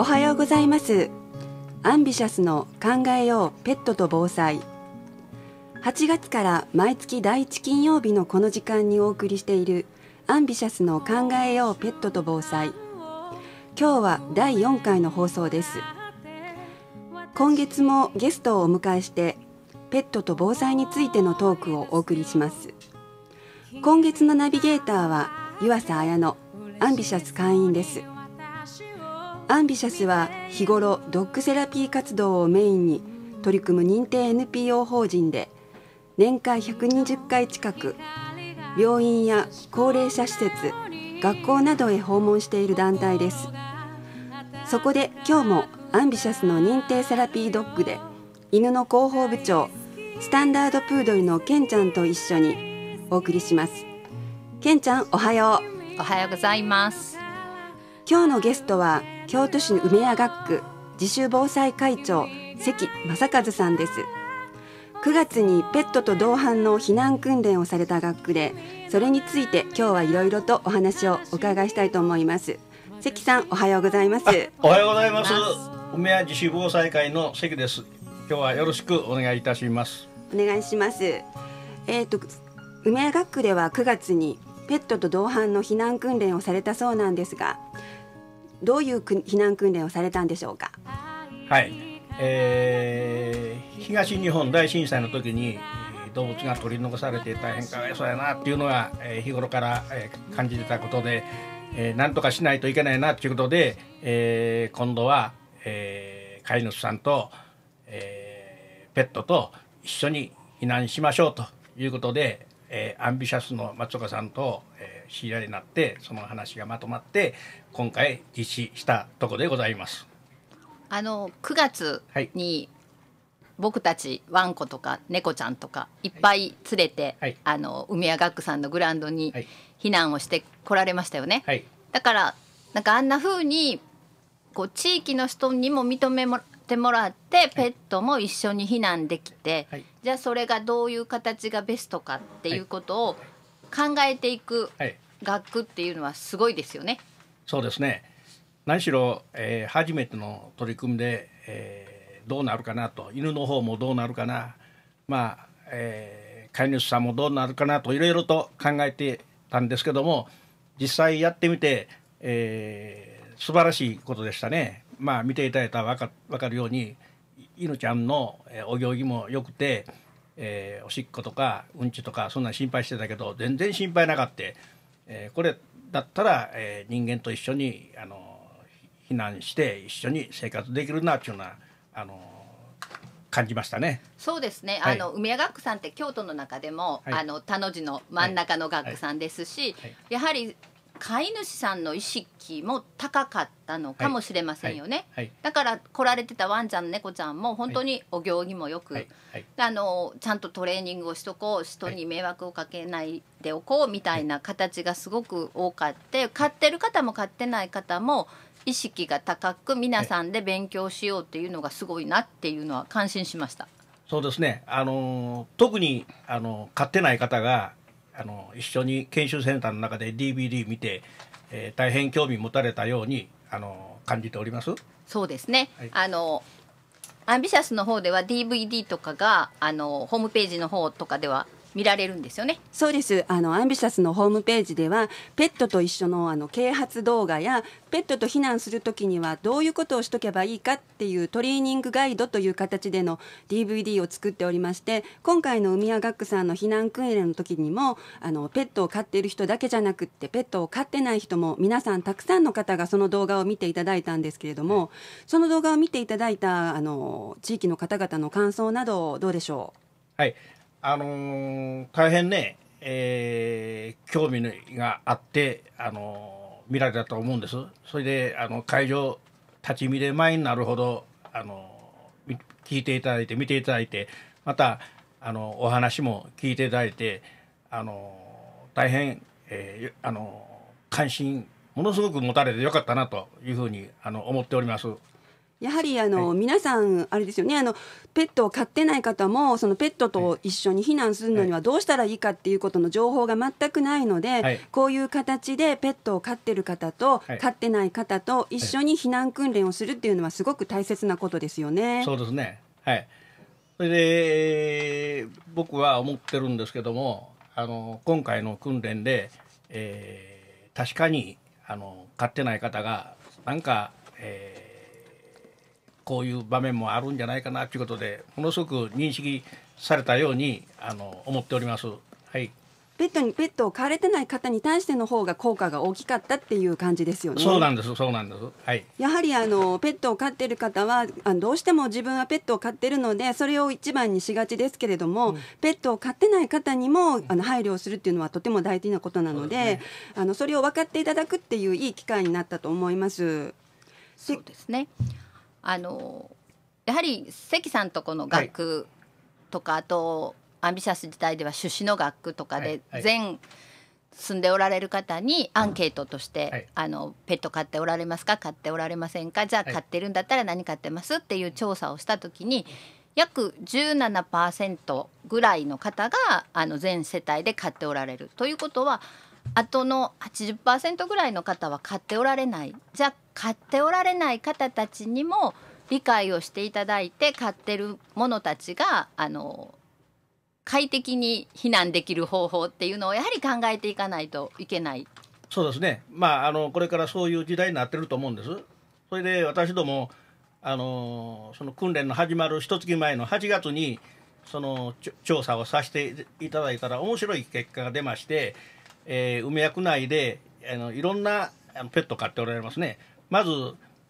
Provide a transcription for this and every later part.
おはようございますアンビシャスの考えようペットと防災8月から毎月第1金曜日のこの時間にお送りしているアンビシャスの考えようペットと防災今日は第4回の放送です今月もゲストをお迎えしてペットと防災についてのトークをお送りします今月のナビゲーターは湯浅綾乃アンビシャス会員ですアンビシャスは日頃ドッグセラピー活動をメインに取り組む認定 NPO 法人で年間120回近く病院や高齢者施設学校などへ訪問している団体ですそこで今日もアンビシャスの認定セラピードッグで犬の広報部長スタンダードプードルのケンちゃんと一緒にお送りしますケンちゃんおはようおはようございます今日のゲストは京都市の梅屋学区自主防災会長関正和さんです9月にペットと同伴の避難訓練をされた学区でそれについて今日はいろいろとお話をお伺いしたいと思います関さんおはようございますおはようございます梅屋自主防災会の関です今日はよろしくお願いいたしますお願いしますえー、と梅屋学区では9月にペットと同伴の避難訓練をされたそうなんですがどういう避難訓練をされたんでしょうか。はい、えー、東日本大震災の時に動物が取り残されて大変かわいそうやなっていうのは、えー、日頃から、えー、感じてたことで、えー、なんとかしないといけないなっていうことで、えー、今度は、えー、飼い主さんと、えー、ペットと一緒に避難しましょうということで、えー、アンビシャスの松岡さんと、えー知り合いになってその話がまとまって今回実施したとこでございます。あの9月に、僕たちワンコとか猫ちゃんとかいっぱい連れて、はい、あの海谷学さんのグラウンドに避難をしてこられましたよね。はい、だからなんかあんなふうにこう地域の人にも認めてもらってペットも一緒に避難できて、はい、じゃあそれがどういう形がベストかっていうことを考えていく学区っていうのはすごいですよね。はい、そうですね何しろ、えー、初めての取り組みで、えー、どうなるかなと犬の方もどうなるかなまあ、えー、飼い主さんもどうなるかなといろいろと考えてたんですけども実際やってみて、えー、素晴らしいことでしたね。まあ見ていただいたら分か分かるように犬ちゃんのお行儀も良くて。えー、おしっことかうんちとかそんな心配してたけど全然心配なかった、えー、これだったら、えー、人間と一緒にあの避難して一緒に生活できるなっていうのはあの感じましたね。そうですね。はい、あの梅屋学区さんって京都の中でも、はい、あの田の字の真ん中の学区さんですし、はい、やはり飼い主さんの意識も高かったのかもしれませんよね、はいはいはい、だから来られてたワンちゃん猫ちゃんも本当にお行儀もよく、あのちゃんとトレーニングをしとこう人に迷惑をかけないでおこうみたいな形がすごく多かって飼ってる方も飼ってない方も意識が高く皆さんで勉強しようっていうのがすごいなっていうのは感心しました。そうですねあの特にあの飼ってない方があの一緒に研修センターの中で DVD 見て、えー、大変興味持たれたようにあの感じております。そうですね、はい、あのアンビシャスの方では DVD とかがあのホームページの方とかでは見られるんですよねそうですあのアンビシャスのホームページではペットと一緒のあの啓発動画やペットと避難する時にはどういうことをしとけばいいかっていうトレーニングガイドという形での DVD を作っておりまして今回の海谷学さんの避難訓練の時にもあのペットを飼っている人だけじゃなくってペットを飼ってない人も皆さんたくさんの方がその動画を見ていただいたんですけれども、その動画を見ていただいたあの地域の方々の感想などどうでしょうはい、あのー、大変ね、えー、興味があって、あのー、見られたと思うんです。それで、あの、会場、立ち見で前になるほど、あのー、聞いていただいて、見ていただいて、また、あの、お話も聞いていただいて、あの大変、えー、あの関心ものすごく持たれてよかったなというふうにあの思っております。やはりあの、はい、皆さんあれですよねあのペットを飼ってない方もそのペットと一緒に避難するのにはどうしたらいいかっていうことの情報が全くないので、はい、こういう形でペットを飼ってる方と、はい、飼ってない方と一緒に避難訓練をするっていうのはすごく大切なことですよね。そうですね。はい。それで僕は思ってるんですけども、あの今回の訓練で、えー、確かにあの飼ってない方がなんか、えーこういう場面もあるんじゃないかなということでものすごく認識されたようにあの思っております。はいペットにペットを飼われてない方に対しての方が効果が大きかったっていう感じですよね。そうなんです、そうなんです。はい。やはりあのペットを飼っている方はあどうしても自分はペットを飼っているのでそれを一番にしがちですけれども、うん、ペットを飼ってない方にもあの配慮をするっていうのはとても大事なことなので、でね、あのそれを分かっていただくっていういい機会になったと思います。そうですね。あのやはり関さんとこの学区とか、はい、あとアンビシャス時代では出資の学区とかで全、住んでおられる方にアンケートとして、あのペット飼っておられますか飼っておられませんかじゃあ飼ってるんだったら何飼ってますっていう調査をした時に約17%ぐらいの方があの全世帯で飼っておられるということはあとの80%ぐらいの方は買っておられないじゃあ買っておられない方たちにも理解をしていただいて買ってる者たちがあの快適に避難できる方法っていうのをやはり考えていかないといけないそうですね、まあ、あのこれからそういう時代になってると思うんです。それで私どもあのその訓練の始まる一月前の8月にその調査をさせていただいたら面白い結果が出まして、えー、梅屋区内であのいろんなペット飼っておられますねまず、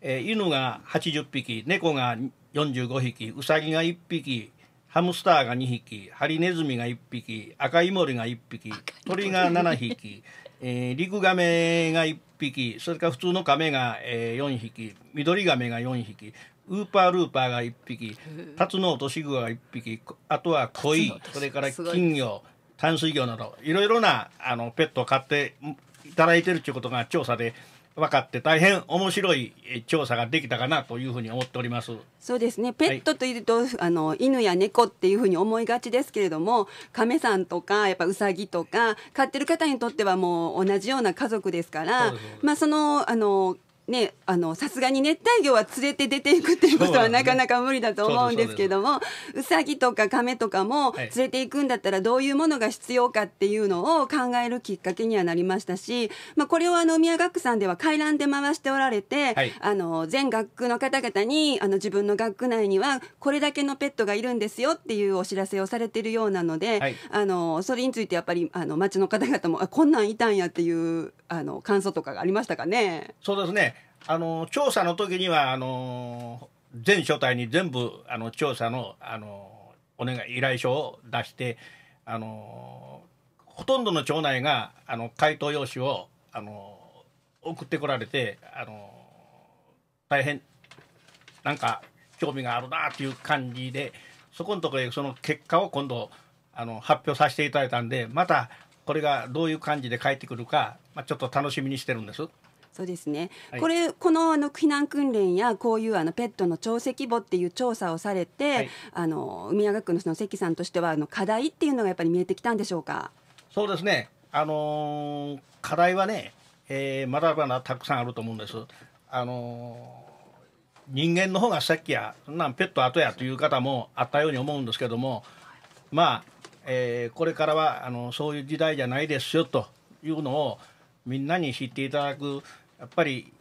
えー、犬が80匹猫が45匹ウサギが1匹ハムスターが2匹ハリネズミが1匹赤いモリが1匹鳥が7匹、えー、リクガメが1匹それから普通のカメが、えー、4匹ミドリガメが4匹ウーパールーパーが1匹タツノオトシグワが1匹あとはコイそれから金魚淡水魚などいろいろなあのペットを飼っていただいてるっていうことが調査で分かって大変面白い調査ができたかなというふうに思っておりますそうですねペットというと、はい、あの犬や猫っていうふうに思いがちですけれども亀さんとかやっぱうさぎとか飼ってる方にとってはもう同じような家族ですからまあそのあのね、あのさすがに熱帯魚は連れて出ていくっていうことはなかなか無理だと思うんですけども、ウサギとか亀とかも連れていくんだったらどういうものが必要かっていうのを考えるきっかけにはなりましたし、まあ、これをあの宮学さんでは回覧で回しておられて、はい、あの全学区の方々にあの自分の学区内にはこれだけのペットがいるんですよっていうお知らせをされてるようなので、はい、あのそれについてやっぱりあの町の方々もあこんなんいたんやっていうあの感想とかがありましたかね。そうですねあの調査の時にはあの全所帯に全部あの調査のあのお願い依頼書を出してあのほとんどの町内があの回答用紙をあの送ってこられてあの大変なんか興味があるなっていう感じでそこのところでその結果を今度あの発表させていただいたんでまたこれがどういう感じで返ってくるか、まあ、ちょっと楽しみにしてるんです。そうですね、はい、これこのあの避難訓練やこういうあのペットの潮汐簿っていう調査をされて、はい、あの海山学のその関さんとしてはあの課題っていうのがやっぱり見えてきたんでしょうかそうですね、あのー、課題はね、えー、まだまだたくさんあると思うんです。あのー、人間の方が先やなんペット後やという方もあったように思うんですけどもまあ、えー、これからはあのそういう時代じゃないですよというのをみんなに知っていただくやっぱり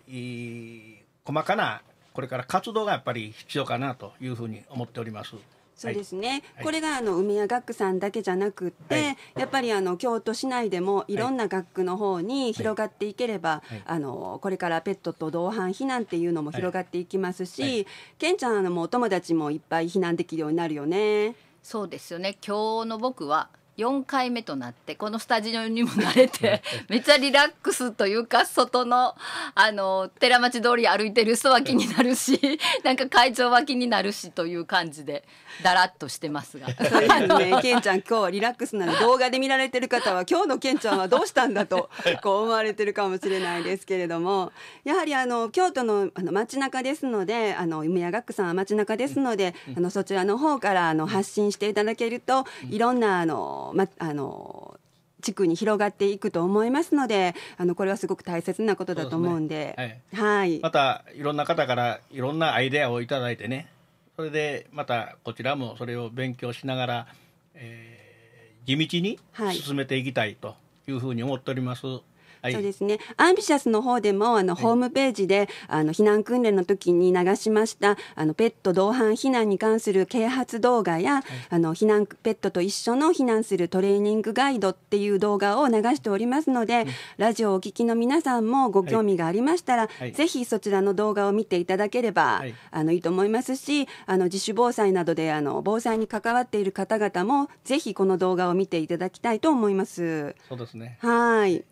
細かなこれから活動がやっぱり必要かなというふうに思っております。そうですね、はい、これがあの梅屋学区さんだけじゃなくて、はい、やっぱりあの京都市内でもいろんな学区の方に広がっていければ、はい、あのこれからペットと同伴避難っていうのも広がっていきますし、けんちゃんのもお友達もいっぱい避難できるようになるよね。そうですよね今日の僕は4回目となってこのスタジオにも慣れて めっちゃリラックスというか外のあの寺町通り歩いてる人は気になるしなんか会場は気になるしという感じでだらっとしてますが。そうですね。けンちゃん今日はリラックスなので動画で見られてる方は 今日のケンちゃんはどうしたんだとこう思われてるかもしれないですけれども、やはりあの京都のあの街中ですので、あの梅屋学さんは街中ですので、あのそちらの方からあの発信していただけると、いろんなあのまあの地区に広がっていくと思いますのであのこれはすごく大切なことだと思うんで、ねはい、はい、またいろんな方からいろんなアイデアを頂いてねそれでまたこちらもそれを勉強しながら、えー、地道に進めていきたいというふうに思っております。はいはい、そうですね。アンビシャスの方でもあのホームページで、あの避難訓練の時に流しましたあのペット同伴避難に関する啓発動画や、あの避難ペットと一緒の避難するトレーニングガイドっていう動画を流しておりますので、ラジオをお聞きの皆さんもご興味がありましたら、ぜひそちらの動画を見ていただければ、あのいいと思いますし、あの自主防災などであの防災に関わっている方々もぜひこの動画を見ていただきたいと思います。そうですね。はい。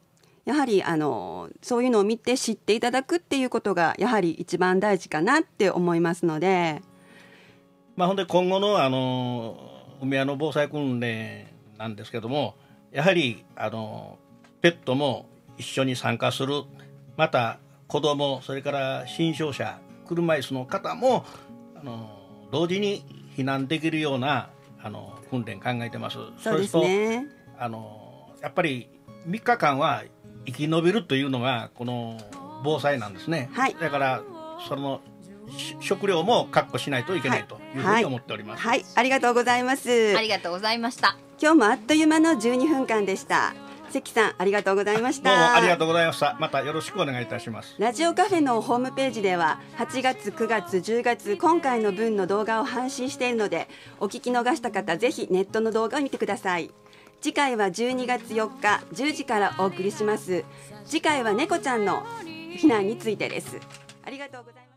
やはりあのそういうのを見て知っていただくっていうことがやはり一番大事かなって思いますので。まあ、ほんで今後のあの海屋の防災訓練なんですけどもやはりあのペットも一緒に参加するまた子どもそれから新商者車椅子の方もあの同時に避難できるようなあの訓練考えてます。そうですねあのやっぱり3日間は生き延びるというのがこの防災なんですね、はい、だからその食料も確保しないといけないというふうに思っております、はい、はい、ありがとうございますありがとうございました今日もあっという間の12分間でした関さんありがとうございましたどうもありがとうございましたまたよろしくお願いいたしますラジオカフェのホームページでは8月9月10月今回の分の動画を配信しているのでお聞き逃した方ぜひネットの動画を見てください次回は12月4日10時からお送りします次回は猫ちゃんの避難についてですありがとうございます